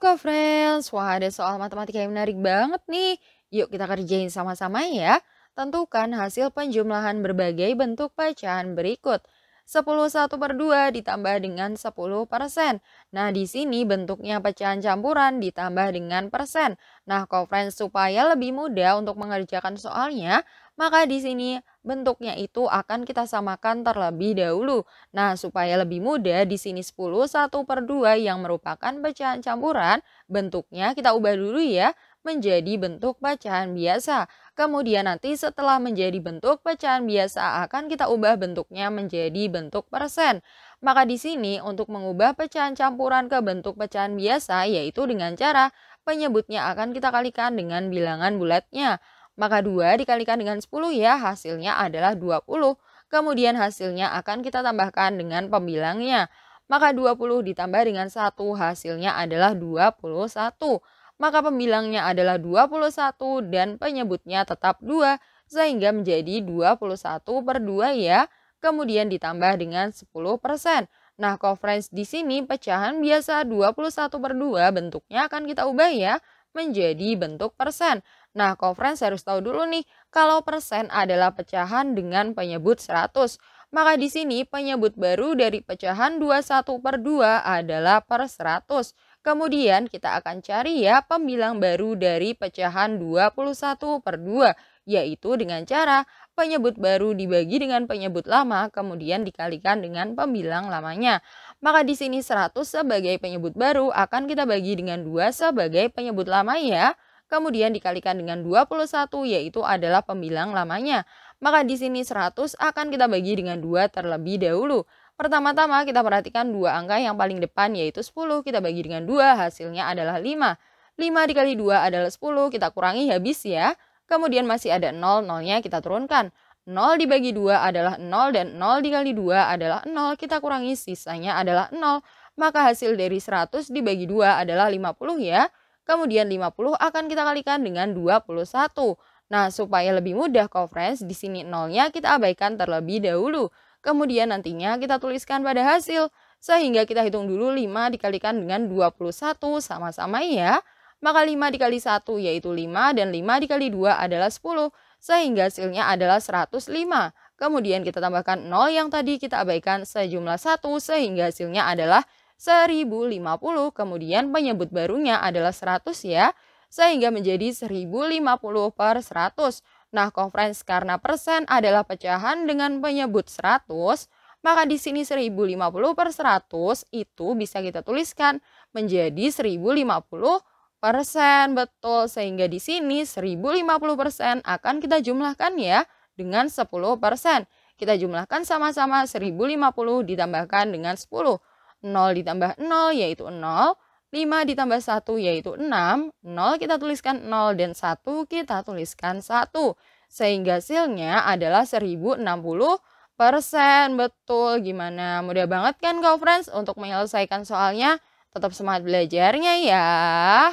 Kok, friends, wah ada soal matematika yang menarik banget nih. Yuk kita kerjain sama-sama ya. Tentukan hasil penjumlahan berbagai bentuk pecahan berikut. 10 1 per 2 ditambah dengan 10 persen. Nah di sini bentuknya pecahan campuran ditambah dengan persen. Nah kok, friends supaya lebih mudah untuk mengerjakan soalnya, maka di sini bentuknya itu akan kita samakan terlebih dahulu. Nah, supaya lebih mudah, di sini 10, 1 per 2 yang merupakan pecahan campuran, bentuknya kita ubah dulu ya menjadi bentuk pecahan biasa. Kemudian nanti setelah menjadi bentuk pecahan biasa akan kita ubah bentuknya menjadi bentuk persen. Maka di sini untuk mengubah pecahan campuran ke bentuk pecahan biasa yaitu dengan cara penyebutnya akan kita kalikan dengan bilangan bulatnya. Maka 2 dikalikan dengan 10 ya hasilnya adalah 20. Kemudian hasilnya akan kita tambahkan dengan pembilangnya. Maka 20 ditambah dengan 1 hasilnya adalah 21. Maka pembilangnya adalah 21 dan penyebutnya tetap 2 sehingga menjadi 21 per 2 ya. Kemudian ditambah dengan 10%. Nah, coverage di sini pecahan biasa 21 per 2 bentuknya akan kita ubah ya menjadi bentuk persen. Nah, conference harus tahu dulu nih kalau persen adalah pecahan dengan penyebut 100. Maka di sini penyebut baru dari pecahan 21 per 2 adalah per 100. Kemudian kita akan cari ya pembilang baru dari pecahan 21 per 2 yaitu dengan cara penyebut baru dibagi dengan penyebut lama kemudian dikalikan dengan pembilang lamanya. Maka di sini 100 sebagai penyebut baru akan kita bagi dengan 2 sebagai penyebut lama ya kemudian dikalikan dengan 21 yaitu adalah pembilang lamanya. Maka di sini 100 akan kita bagi dengan 2 terlebih dahulu. Pertama-tama kita perhatikan dua angka yang paling depan yaitu 10 kita bagi dengan 2 hasilnya adalah 5. 5 dikali 2 adalah 10 kita kurangi habis ya. Kemudian masih ada 0, 0-nya kita turunkan. 0 dibagi 2 adalah 0 dan 0 dikali 2 adalah 0. Kita kurangi sisanya adalah 0. Maka hasil dari 100 dibagi 2 adalah 50 ya. Kemudian 50 akan kita kalikan dengan 21. Nah, supaya lebih mudah conference, di sini nolnya kita abaikan terlebih dahulu. Kemudian nantinya kita tuliskan pada hasil. Sehingga kita hitung dulu 5 dikalikan dengan 21 sama-sama ya. Maka 5 dikali 1 yaitu 5 dan 5 dikali 2 adalah 10. Sehingga hasilnya adalah 105. Kemudian kita tambahkan 0 yang tadi kita abaikan sejumlah 1 sehingga hasilnya adalah 1050 kemudian penyebut barunya adalah 100 ya sehingga menjadi 1050 per 100. Nah conference karena persen adalah pecahan dengan penyebut 100 maka di sini 1050 per 100 itu bisa kita tuliskan menjadi 1050 persen betul sehingga di sini 1050 persen akan kita jumlahkan ya dengan 10 persen kita jumlahkan sama-sama 1050 ditambahkan dengan 10 0 ditambah 0 yaitu 0, 5 ditambah 1 yaitu 6, 0 kita tuliskan 0 dan 1 kita tuliskan 1. Sehingga hasilnya adalah 1060 persen. Betul, gimana? Mudah banget kan kau friends untuk menyelesaikan soalnya? Tetap semangat belajarnya ya.